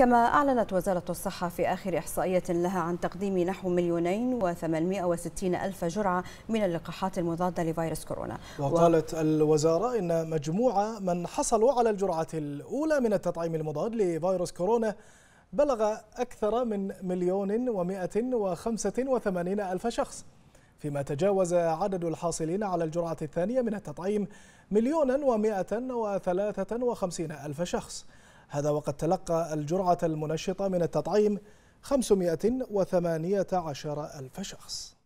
كما أعلنت وزارة الصحة في آخر إحصائية لها عن تقديم نحو مليونين وثمانمائة وستين ألف جرعة من اللقاحات المضادة لفيروس كورونا وقالت و... الوزارة إن مجموعة من حصلوا على الجرعة الأولى من التطعيم المضاد لفيروس كورونا بلغ أكثر من مليون ومائة وخمسة وثمانين ألف شخص فيما تجاوز عدد الحاصلين على الجرعة الثانية من التطعيم مليونا ومائة وثلاثة وخمسين ألف شخص هذا وقد تلقى الجرعة المنشطة من التطعيم 518 ألف شخص